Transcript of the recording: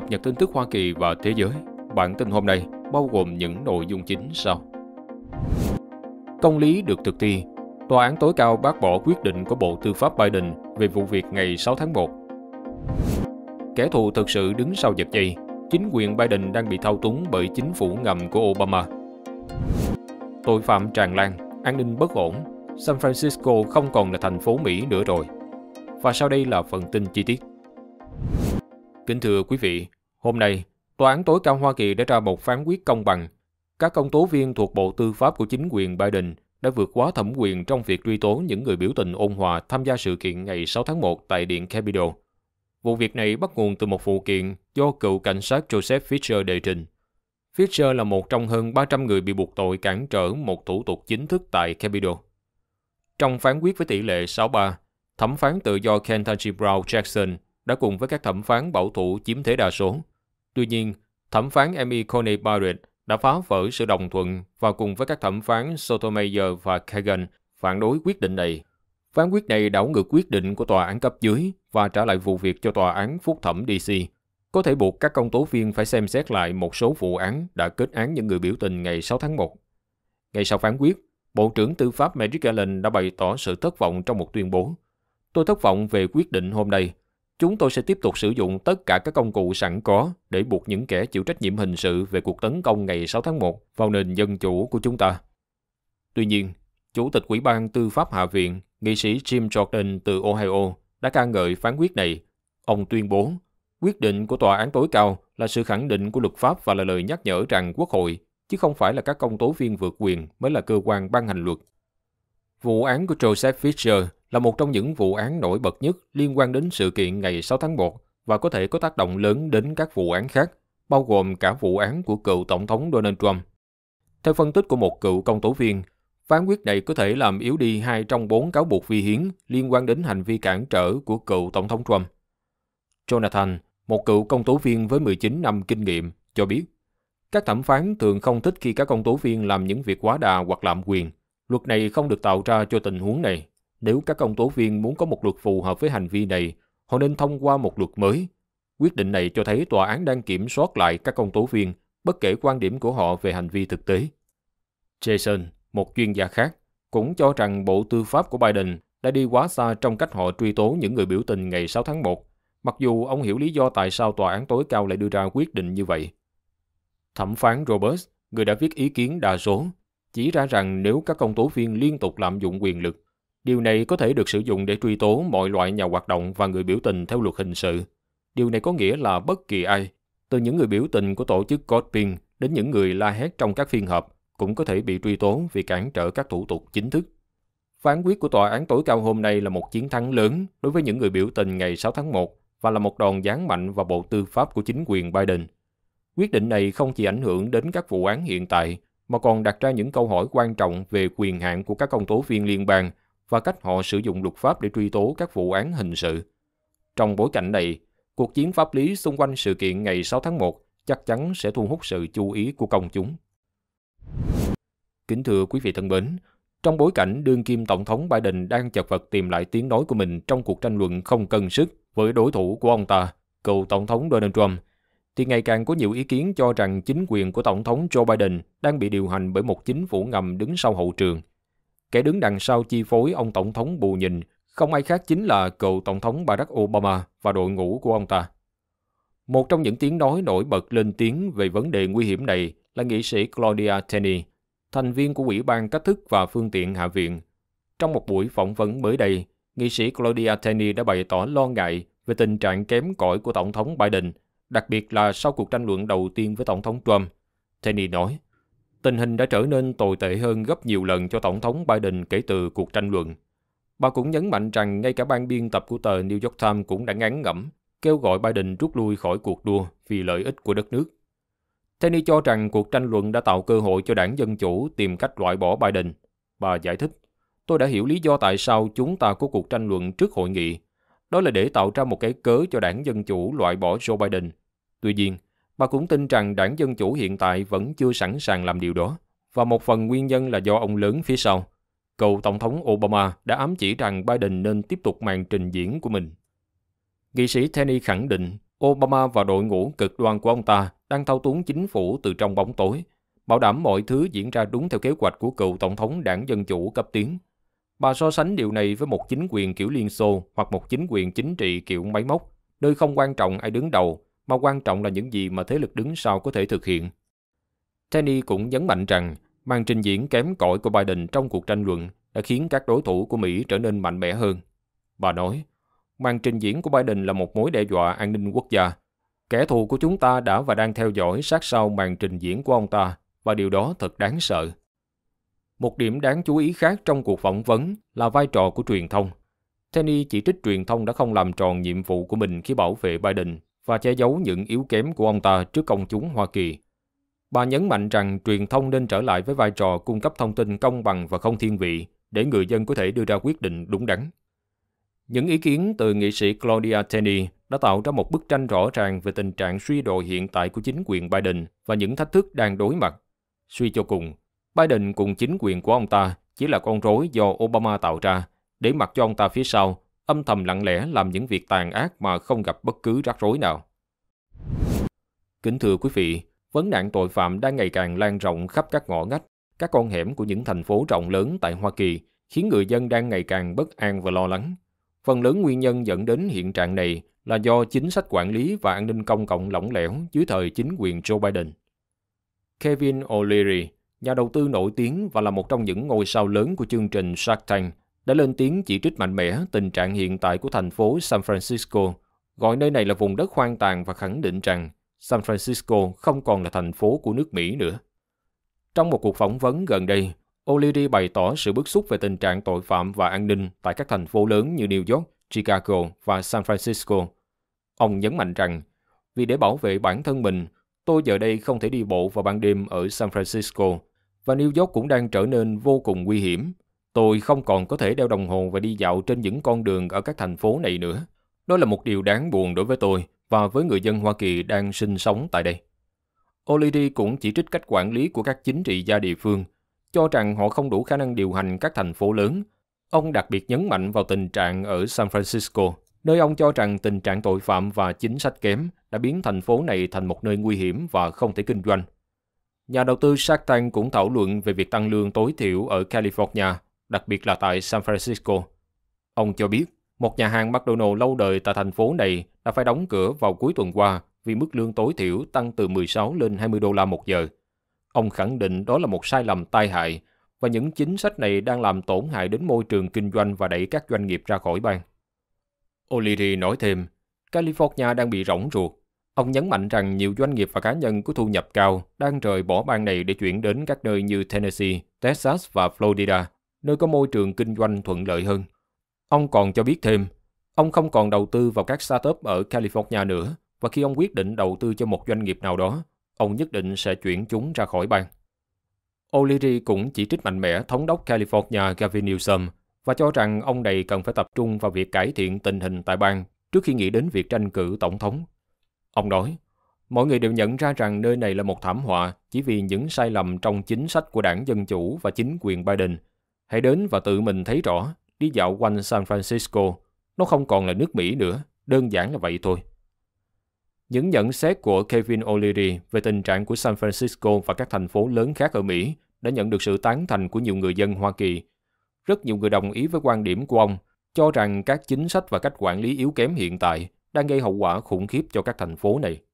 cập nhật tin tức Hoa Kỳ và thế giới. Bản tin hôm nay bao gồm những nội dung chính sau. Công lý được thực thi Tòa án tối cao bác bỏ quyết định của Bộ Tư pháp Biden về vụ việc ngày 6 tháng 1. Kẻ thù thực sự đứng sau giật dây, chính quyền Biden đang bị thao túng bởi chính phủ ngầm của Obama. Tội phạm tràn lan, an ninh bất ổn, San Francisco không còn là thành phố Mỹ nữa rồi. Và sau đây là phần tin chi tiết. Kính thưa quý vị, hôm nay, Tòa án tối cao Hoa Kỳ đã ra một phán quyết công bằng. Các công tố viên thuộc Bộ Tư pháp của chính quyền Biden đã vượt quá thẩm quyền trong việc truy tố những người biểu tình ôn hòa tham gia sự kiện ngày 6 tháng 1 tại Điện Capitol. Vụ việc này bắt nguồn từ một vụ kiện do cựu cảnh sát Joseph Fisher đệ trình. Fisher là một trong hơn 300 người bị buộc tội cản trở một thủ tục chính thức tại Capitol. Trong phán quyết với tỷ lệ 6-3, thẩm phán tự do Kentucky Brown Jackson đã cùng với các thẩm phán bảo thủ chiếm thế đa số. Tuy nhiên, thẩm phán Amy Coney Barrett đã phá vỡ sự đồng thuận và cùng với các thẩm phán Sotomayor và Kagan phản đối quyết định này. Phán quyết này đảo ngược quyết định của tòa án cấp dưới và trả lại vụ việc cho tòa án phúc thẩm DC, có thể buộc các công tố viên phải xem xét lại một số vụ án đã kết án những người biểu tình ngày 6 tháng 1. Ngay sau phán quyết, Bộ trưởng Tư pháp Merrick Garland đã bày tỏ sự thất vọng trong một tuyên bố. Tôi thất vọng về quyết định hôm nay, chúng tôi sẽ tiếp tục sử dụng tất cả các công cụ sẵn có để buộc những kẻ chịu trách nhiệm hình sự về cuộc tấn công ngày 6 tháng 1 vào nền dân chủ của chúng ta. Tuy nhiên, Chủ tịch Ủy ban Tư pháp Hạ viện, nghị sĩ Jim Jordan từ Ohio đã ca ngợi phán quyết này. Ông tuyên bố, quyết định của tòa án tối cao là sự khẳng định của luật pháp và là lời nhắc nhở rằng Quốc hội, chứ không phải là các công tố viên vượt quyền mới là cơ quan ban hành luật. Vụ án của Joseph Fisher là một trong những vụ án nổi bật nhất liên quan đến sự kiện ngày 6 tháng 1 và có thể có tác động lớn đến các vụ án khác, bao gồm cả vụ án của cựu Tổng thống Donald Trump. Theo phân tích của một cựu công tố viên, phán quyết này có thể làm yếu đi hai trong bốn cáo buộc vi hiến liên quan đến hành vi cản trở của cựu Tổng thống Trump. Jonathan, một cựu công tố viên với 19 năm kinh nghiệm, cho biết các thẩm phán thường không thích khi các công tố viên làm những việc quá đà hoặc lạm quyền. Luật này không được tạo ra cho tình huống này nếu các công tố viên muốn có một luật phù hợp với hành vi này, họ nên thông qua một luật mới. Quyết định này cho thấy tòa án đang kiểm soát lại các công tố viên, bất kể quan điểm của họ về hành vi thực tế. Jason, một chuyên gia khác, cũng cho rằng bộ tư pháp của Biden đã đi quá xa trong cách họ truy tố những người biểu tình ngày 6 tháng 1, mặc dù ông hiểu lý do tại sao tòa án tối cao lại đưa ra quyết định như vậy. Thẩm phán Roberts, người đã viết ý kiến đa số, chỉ ra rằng nếu các công tố viên liên tục lạm dụng quyền lực, Điều này có thể được sử dụng để truy tố mọi loại nhà hoạt động và người biểu tình theo luật hình sự. Điều này có nghĩa là bất kỳ ai, từ những người biểu tình của tổ chức Godpin đến những người la hét trong các phiên họp, cũng có thể bị truy tố vì cản trở các thủ tục chính thức. Phán quyết của tòa án tối cao hôm nay là một chiến thắng lớn đối với những người biểu tình ngày 6 tháng 1 và là một đòn giáng mạnh vào bộ tư pháp của chính quyền Biden. Quyết định này không chỉ ảnh hưởng đến các vụ án hiện tại mà còn đặt ra những câu hỏi quan trọng về quyền hạn của các công tố viên liên bang và cách họ sử dụng luật pháp để truy tố các vụ án hình sự. Trong bối cảnh này, cuộc chiến pháp lý xung quanh sự kiện ngày 6 tháng 1 chắc chắn sẽ thu hút sự chú ý của công chúng. Kính thưa quý vị thân mến, trong bối cảnh đương kim Tổng thống Biden đang chật vật tìm lại tiếng nói của mình trong cuộc tranh luận không cân sức với đối thủ của ông ta, cựu Tổng thống Donald Trump, thì ngày càng có nhiều ý kiến cho rằng chính quyền của Tổng thống Joe Biden đang bị điều hành bởi một chính phủ ngầm đứng sau hậu trường – Kẻ đứng đằng sau chi phối ông Tổng thống bù nhìn không ai khác chính là cựu Tổng thống Barack Obama và đội ngũ của ông ta. Một trong những tiếng nói nổi bật lên tiếng về vấn đề nguy hiểm này là nghị sĩ Claudia Tenney, thành viên của Ủy ban Cách thức và Phương tiện Hạ viện. Trong một buổi phỏng vấn mới đây, nghị sĩ Claudia Tenney đã bày tỏ lo ngại về tình trạng kém cỏi của Tổng thống Biden, đặc biệt là sau cuộc tranh luận đầu tiên với Tổng thống Trump. Tenney nói, tình hình đã trở nên tồi tệ hơn gấp nhiều lần cho Tổng thống Biden kể từ cuộc tranh luận. Bà cũng nhấn mạnh rằng ngay cả ban biên tập của tờ New York Times cũng đã ngán ngẩm, kêu gọi Biden rút lui khỏi cuộc đua vì lợi ích của đất nước. Tenny cho rằng cuộc tranh luận đã tạo cơ hội cho đảng Dân Chủ tìm cách loại bỏ Biden. Bà giải thích, tôi đã hiểu lý do tại sao chúng ta có cuộc tranh luận trước hội nghị. Đó là để tạo ra một cái cớ cho đảng Dân Chủ loại bỏ Joe Biden. Tuy nhiên, Bà cũng tin rằng đảng Dân Chủ hiện tại vẫn chưa sẵn sàng làm điều đó, và một phần nguyên nhân là do ông lớn phía sau. Cựu Tổng thống Obama đã ám chỉ rằng Biden nên tiếp tục màn trình diễn của mình. Nghị sĩ Tenney khẳng định Obama và đội ngũ cực đoan của ông ta đang thao túng chính phủ từ trong bóng tối, bảo đảm mọi thứ diễn ra đúng theo kế hoạch của cựu Tổng thống đảng Dân Chủ cấp tiến. Bà so sánh điều này với một chính quyền kiểu Liên Xô hoặc một chính quyền chính trị kiểu máy móc, nơi không quan trọng ai đứng đầu mà quan trọng là những gì mà thế lực đứng sau có thể thực hiện. Cheney cũng nhấn mạnh rằng màn trình diễn kém cỏi của Biden trong cuộc tranh luận đã khiến các đối thủ của Mỹ trở nên mạnh mẽ hơn. Bà nói, màn trình diễn của Biden là một mối đe dọa an ninh quốc gia. Kẻ thù của chúng ta đã và đang theo dõi sát sao màn trình diễn của ông ta và điều đó thật đáng sợ. Một điểm đáng chú ý khác trong cuộc phỏng vấn là vai trò của truyền thông. Cheney chỉ trích truyền thông đã không làm tròn nhiệm vụ của mình khi bảo vệ Biden và che giấu những yếu kém của ông ta trước công chúng Hoa Kỳ. Bà nhấn mạnh rằng truyền thông nên trở lại với vai trò cung cấp thông tin công bằng và không thiên vị để người dân có thể đưa ra quyết định đúng đắn. Những ý kiến từ nghị sĩ Claudia Tenney đã tạo ra một bức tranh rõ ràng về tình trạng suy đồi hiện tại của chính quyền Biden và những thách thức đang đối mặt. Suy cho cùng, Biden cùng chính quyền của ông ta chỉ là con rối do Obama tạo ra để mặc cho ông ta phía sau âm thầm lặng lẽ làm những việc tàn ác mà không gặp bất cứ rắc rối nào. Kính thưa quý vị, vấn nạn tội phạm đang ngày càng lan rộng khắp các ngõ ngách, các con hẻm của những thành phố rộng lớn tại Hoa Kỳ, khiến người dân đang ngày càng bất an và lo lắng. Phần lớn nguyên nhân dẫn đến hiện trạng này là do chính sách quản lý và an ninh công cộng lỏng lẻo dưới thời chính quyền Joe Biden. Kevin O'Leary, nhà đầu tư nổi tiếng và là một trong những ngôi sao lớn của chương trình Shark Tank, đã lên tiếng chỉ trích mạnh mẽ tình trạng hiện tại của thành phố San Francisco, gọi nơi này là vùng đất hoang tàn và khẳng định rằng San Francisco không còn là thành phố của nước Mỹ nữa. Trong một cuộc phỏng vấn gần đây, O'Leary bày tỏ sự bức xúc về tình trạng tội phạm và an ninh tại các thành phố lớn như New York, Chicago và San Francisco. Ông nhấn mạnh rằng, vì để bảo vệ bản thân mình, tôi giờ đây không thể đi bộ vào ban đêm ở San Francisco, và New York cũng đang trở nên vô cùng nguy hiểm Tôi không còn có thể đeo đồng hồ và đi dạo trên những con đường ở các thành phố này nữa. Đó là một điều đáng buồn đối với tôi và với người dân Hoa Kỳ đang sinh sống tại đây. O'Leary cũng chỉ trích cách quản lý của các chính trị gia địa phương, cho rằng họ không đủ khả năng điều hành các thành phố lớn. Ông đặc biệt nhấn mạnh vào tình trạng ở San Francisco, nơi ông cho rằng tình trạng tội phạm và chính sách kém đã biến thành phố này thành một nơi nguy hiểm và không thể kinh doanh. Nhà đầu tư Shark Tank cũng thảo luận về việc tăng lương tối thiểu ở California – đặc biệt là tại San Francisco. Ông cho biết, một nhà hàng McDonald's lâu đời tại thành phố này đã phải đóng cửa vào cuối tuần qua vì mức lương tối thiểu tăng từ 16 lên 20 đô la một giờ. Ông khẳng định đó là một sai lầm tai hại và những chính sách này đang làm tổn hại đến môi trường kinh doanh và đẩy các doanh nghiệp ra khỏi bang. O'Leary nói thêm, California đang bị rỗng ruột. Ông nhấn mạnh rằng nhiều doanh nghiệp và cá nhân có thu nhập cao đang rời bỏ bang này để chuyển đến các nơi như Tennessee, Texas và Florida – nơi có môi trường kinh doanh thuận lợi hơn. Ông còn cho biết thêm, ông không còn đầu tư vào các startup ở California nữa và khi ông quyết định đầu tư cho một doanh nghiệp nào đó, ông nhất định sẽ chuyển chúng ra khỏi bang. O'Leary cũng chỉ trích mạnh mẽ thống đốc California Gavin Newsom và cho rằng ông này cần phải tập trung vào việc cải thiện tình hình tại bang trước khi nghĩ đến việc tranh cử tổng thống. Ông nói, mọi người đều nhận ra rằng nơi này là một thảm họa chỉ vì những sai lầm trong chính sách của đảng Dân Chủ và chính quyền Biden – Hãy đến và tự mình thấy rõ, đi dạo quanh San Francisco, nó không còn là nước Mỹ nữa, đơn giản là vậy thôi. Những nhận xét của Kevin O'Leary về tình trạng của San Francisco và các thành phố lớn khác ở Mỹ đã nhận được sự tán thành của nhiều người dân Hoa Kỳ. Rất nhiều người đồng ý với quan điểm của ông, cho rằng các chính sách và cách quản lý yếu kém hiện tại đang gây hậu quả khủng khiếp cho các thành phố này.